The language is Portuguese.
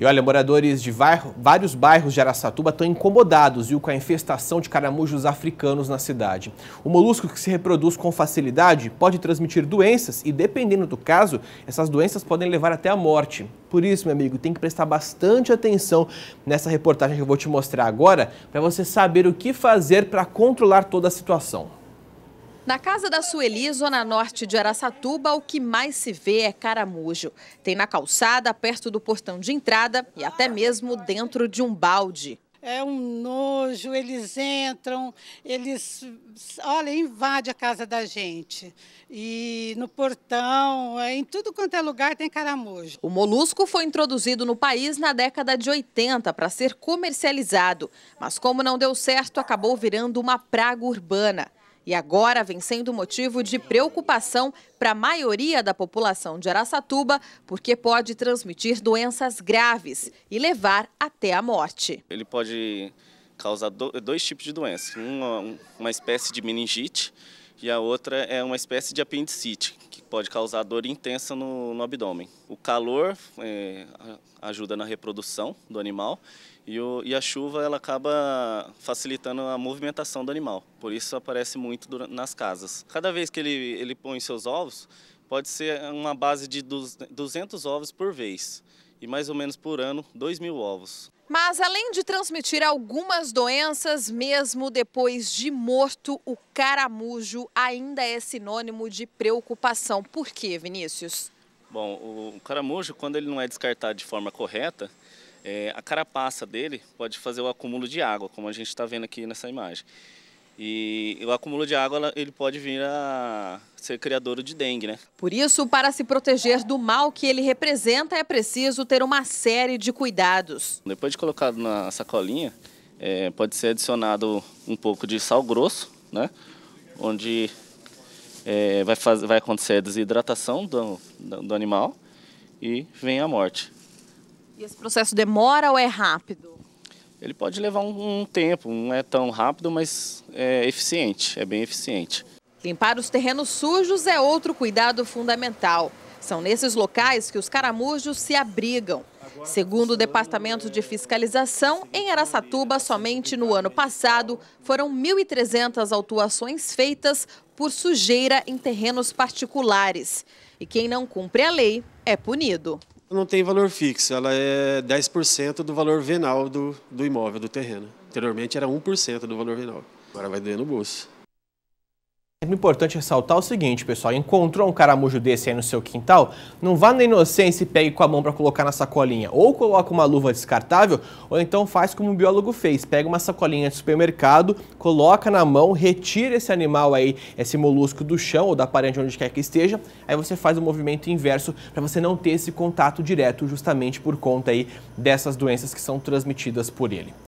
E olha, moradores de vários bairros de Araçatuba estão incomodados viu, com a infestação de caramujos africanos na cidade. O molusco que se reproduz com facilidade pode transmitir doenças e, dependendo do caso, essas doenças podem levar até a morte. Por isso, meu amigo, tem que prestar bastante atenção nessa reportagem que eu vou te mostrar agora para você saber o que fazer para controlar toda a situação. Na casa da Sueli, zona norte de Araçatuba, o que mais se vê é caramujo. Tem na calçada, perto do portão de entrada e até mesmo dentro de um balde. É um nojo, eles entram, eles, olha, invade a casa da gente. E no portão, é, em tudo quanto é lugar tem caramujo. O molusco foi introduzido no país na década de 80 para ser comercializado, mas como não deu certo, acabou virando uma praga urbana e agora vem sendo motivo de preocupação para a maioria da população de Araçatuba, porque pode transmitir doenças graves e levar até a morte. Ele pode causar dois tipos de doenças, uma, uma espécie de meningite e a outra é uma espécie de apendicite, pode causar dor intensa no, no abdômen. O calor é, ajuda na reprodução do animal e, o, e, a chuva ela acaba facilitando a movimentação do animal. Por isso aparece muito durante, nas casas. Cada vez que ele, ele põe seus ovos, pode ser uma base de 200 ovos por vez e mais ou menos por ano 2 mil ovos. Mas além de transmitir algumas doenças, mesmo depois de morto, o caramujo ainda é sinônimo de preocupação. Por quê, Vinícius? Bom, o caramujo, quando ele não é descartado de forma correta, é, a carapaça dele pode fazer o acúmulo de água, como a gente está vendo aqui nessa imagem. E o acúmulo de água ele pode vir a ser criador de dengue, né? Por isso, para se proteger do mal que ele representa, é preciso ter uma série de cuidados. Depois de colocado na sacolinha, é, pode ser adicionado um pouco de sal grosso, né? Onde é, vai, fazer, vai acontecer a desidratação do, do animal e vem a morte. E esse processo demora ou é rápido? Ele pode levar um, um tempo, não é tão rápido, mas é eficiente, é bem eficiente. Limpar os terrenos sujos é outro cuidado fundamental. São nesses locais que os caramujos se abrigam. Segundo o Departamento de Fiscalização, em Aracatuba, somente no ano passado, foram 1.300 autuações feitas por sujeira em terrenos particulares. E quem não cumpre a lei é punido não tem valor fixo, ela é 10% do valor venal do, do imóvel, do terreno. Anteriormente era 1% do valor venal, agora vai doer no bolso. É importante ressaltar o seguinte, pessoal, encontrou um caramujo desse aí no seu quintal, não vá na inocência e pegue com a mão para colocar na sacolinha, ou coloca uma luva descartável, ou então faz como o biólogo fez, pega uma sacolinha de supermercado, coloca na mão, retira esse animal aí, esse molusco do chão ou da parede onde quer que esteja, aí você faz o um movimento inverso para você não ter esse contato direto justamente por conta aí dessas doenças que são transmitidas por ele.